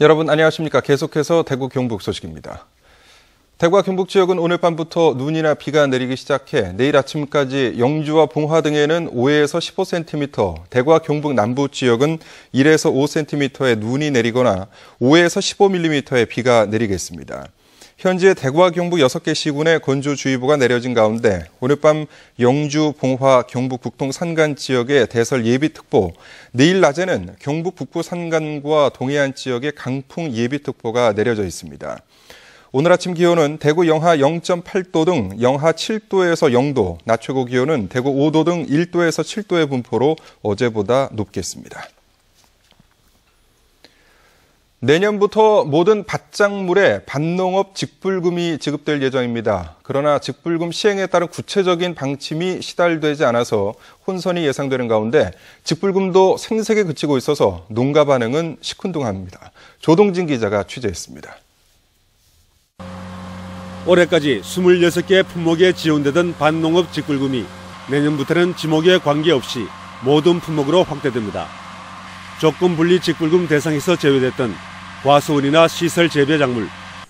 여러분 안녕하십니까? 계속해서 대구 경북 소식입니다. 대구와 경북 지역은 오늘 밤부터 눈이나 비가 내리기 시작해 내일 아침까지 영주와 봉화 등에는 5에서 15cm, 대구와 경북 남부 지역은 1에서 5cm의 눈이 내리거나 5에서 15mm의 비가 내리겠습니다. 현재 대구와 경북 6개 시군에 건조주의보가 내려진 가운데 오늘 밤 영주, 봉화, 경북 북동 산간 지역에 대설 예비특보, 내일 낮에는 경북 북부 산간과 동해안 지역에 강풍 예비특보가 내려져 있습니다. 오늘 아침 기온은 대구 영하 0.8도 등 영하 7도에서 0도, 낮 최고 기온은 대구 5도 등 1도에서 7도의 분포로 어제보다 높겠습니다. 내년부터 모든 밭작물에 밭농업 직불금이 지급될 예정입니다. 그러나 직불금 시행에 따른 구체적인 방침이 시달되지 않아서 혼선이 예상되는 가운데 직불금도 생색에 그치고 있어서 농가 반응은 시큰둥합니다. 조동진 기자가 취재했습니다. 올해까지 2 6개 품목에 지원되던 밭농업 직불금이 내년부터는 지목에 관계없이 모든 품목으로 확대됩니다. 조금 분리 직불금 대상에서 제외됐던 과수원이나 시설 재배 작물,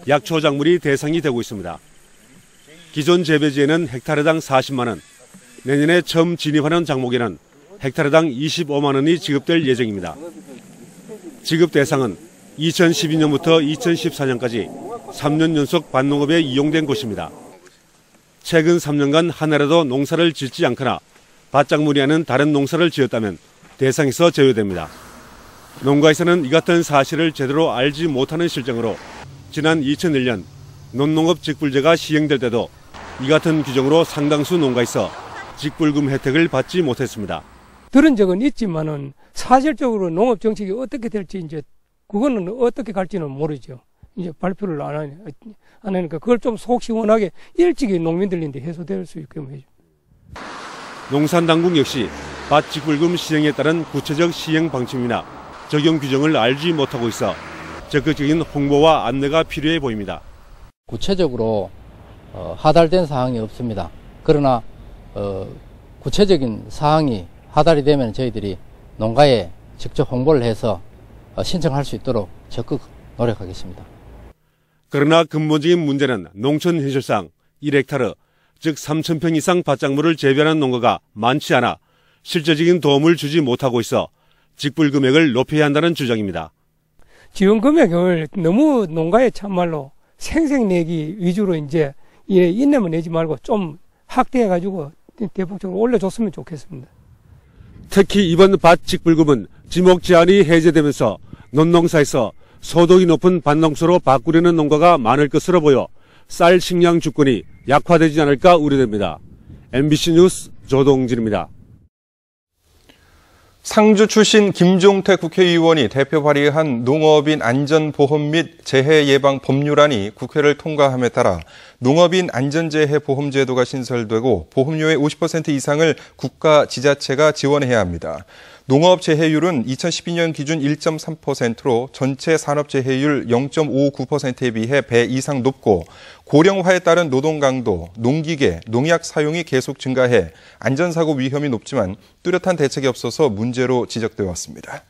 약초 작물이 대상이 되고 있습니다. 기존 재배지에는 헥타르당 40만 원, 내년에 처음 진입하는 작목에는 헥타르당 25만 원이 지급될 예정입니다. 지급 대상은 2012년부터 2014년까지 3년 연속 반농업에 이용된 곳입니다. 최근 3년간 하나라도 농사를 짓지 않거나 밭작물이 아닌 다른 농사를 지었다면 대상에서 제외됩니다. 농가에서는 이 같은 사실을 제대로 알지 못하는 실정으로 지난 2001년 논농업 직불제가 시행될 때도 이 같은 규정으로 상당수 농가에서 직불금 혜택을 받지 못했습니다. 들은 적은 있지만은 사실적으로 농업 정책이 어떻게 될지 이제 그거는 어떻게 갈지는 모르죠. 이제 발표를 안, 하니, 까 그걸 좀속 시원하게 일찍이 농민들인데 해소될 수있게 해줘. 농산당국 역시 밭직불금 시행에 따른 구체적 시행 방침이나 적용 규정을 알지 못하고 있어 적극적인 홍보와 안내가 필요해 보입니다. 구체적으로 어, 하달된 사항이 없습니다. 그러나 어, 구체적인 사항이 하달이 되면 저희들이 농가에 직접 홍보를 해서 어, 신청할 수 있도록 적극 노력하겠습니다. 그러나 근본적인 문제는 농촌 현실상 1헥타르 즉3천평 이상 밭작물을 재배하는 농가가 많지 않아 실제적인 도움을 주지 못하고 있어 직불 금액을 높여야 한다는 주장입니다. 지원 금액을 너무 농가에 참말로 생색내기 위주로 이제 예, 인내만 내지 말고 좀 확대해가지고 대폭적으로 올려줬으면 좋겠습니다. 특히 이번 밭 직불금은 지목 제한이 해제되면서 논농사에서 소득이 높은 반농소로 바꾸려는 농가가 많을 것으로 보여 쌀 식량 주권이 약화되지 않을까 우려됩니다. MBC 뉴스 조동진입니다. 상주 출신 김종태 국회의원이 대표 발의한 농업인 안전보험 및 재해 예방 법률안이 국회를 통과함에 따라 농업인 안전재해 보험 제도가 신설되고 보험료의 50% 이상을 국가 지자체가 지원해야 합니다. 농업재 해율은 2012년 기준 1.3%로 전체 산업재 해율 0.59%에 비해 배 이상 높고 고령화에 따른 노동 강도, 농기계, 농약 사용이 계속 증가해 안전사고 위험이 높지만 뚜렷한 대책이 없어서 문제로 지적되어 왔습니다.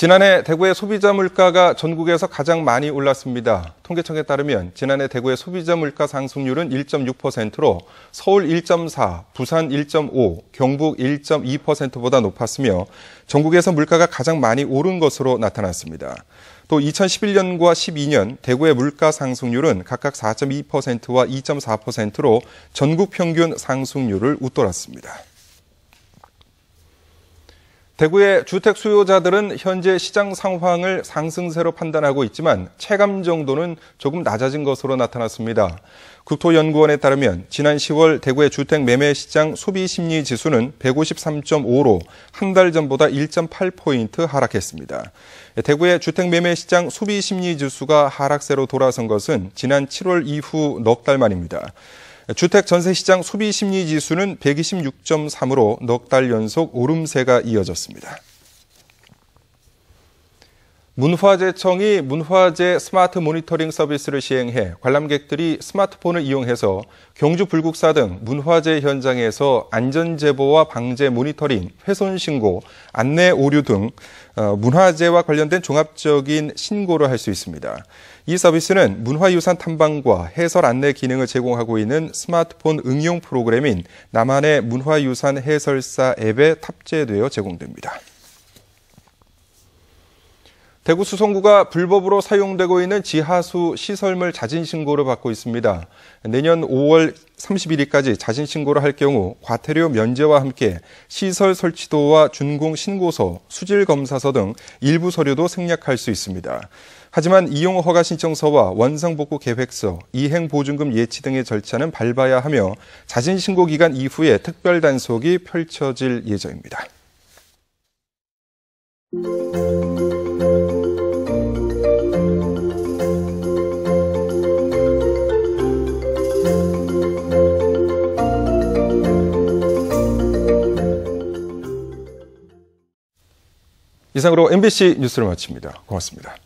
지난해 대구의 소비자 물가가 전국에서 가장 많이 올랐습니다. 통계청에 따르면 지난해 대구의 소비자 물가 상승률은 1.6%로 서울 1.4, 부산 1.5, 경북 1.2%보다 높았으며 전국에서 물가가 가장 많이 오른 것으로 나타났습니다. 또 2011년과 12년 대구의 물가 상승률은 각각 4.2%와 2.4%로 전국 평균 상승률을 웃돌았습니다. 대구의 주택 수요자들은 현재 시장 상황을 상승세로 판단하고 있지만 체감 정도는 조금 낮아진 것으로 나타났습니다. 국토연구원에 따르면 지난 10월 대구의 주택 매매 시장 소비 심리 지수는 153.5로 한 달 전보다 1.8포인트 하락했습니다. 대구의 주택 매매 시장 소비 심리 지수가 하락세로 돌아선 것은 지난 7월 이후 넉 달 만입니다. 주택 전세 시장 소비 심리 지수는 126.3으로 넉 달 연속 오름세가 이어졌습니다. 문화재청이 문화재 스마트 모니터링 서비스를 시행해 관람객들이 스마트폰을 이용해서 경주 불국사 등 문화재 현장에서 안전제보와 방제 모니터링, 훼손신고, 안내 오류 등 어, 문화재와 관련된 종합적인 신고를 할 수 있습니다. 이 서비스는 문화유산 탐방과 해설 안내 기능을 제공하고 있는 스마트폰 응용 프로그램인 남한의 문화유산 해설사 앱에 탑재되어 제공됩니다. 대구 수성구가 불법으로 사용되고 있는 지하수 시설물 자진신고를 받고 있습니다. 내년 5월 31일까지 자진신고를 할 경우 과태료 면제와 함께 시설 설치도와 준공 신고서, 수질검사서 등 일부 서류도 생략할 수 있습니다. 하지만 이용 허가 신청서와 원상복구 계획서, 이행 보증금 예치 등의 절차는 밟아야 하며 자진 신고 기간 이후에 특별 단속이 펼쳐질 예정입니다. 이상으로 MBC 뉴스를 마칩니다. 고맙습니다.